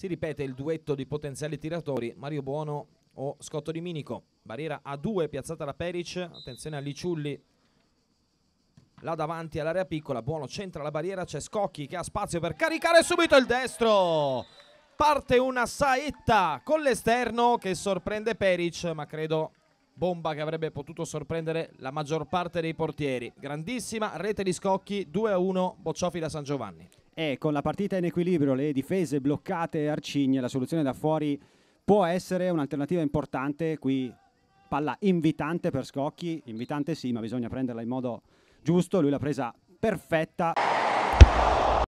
Si ripete il duetto di potenziali tiratori Mario Buono o Scotto di Minico. Barriera a 2 piazzata da Peric, attenzione a Liciulli là davanti all'area piccola, Buono centra la barriera, c'è Scocchi che ha spazio per caricare subito il destro. Parte una saetta con l'esterno che sorprende Peric, ma credo bomba che avrebbe potuto sorprendere la maggior parte dei portieri. Grandissima rete di Scocchi, 2-1 Bocciofi da San Giovanni e con la partita in equilibrio, le difese bloccate e arcigne, la soluzione da fuori può essere un'alternativa importante. Qui palla invitante per Scocchi, invitante sì, ma bisogna prenderla in modo giusto. Lui l'ha presa perfetta.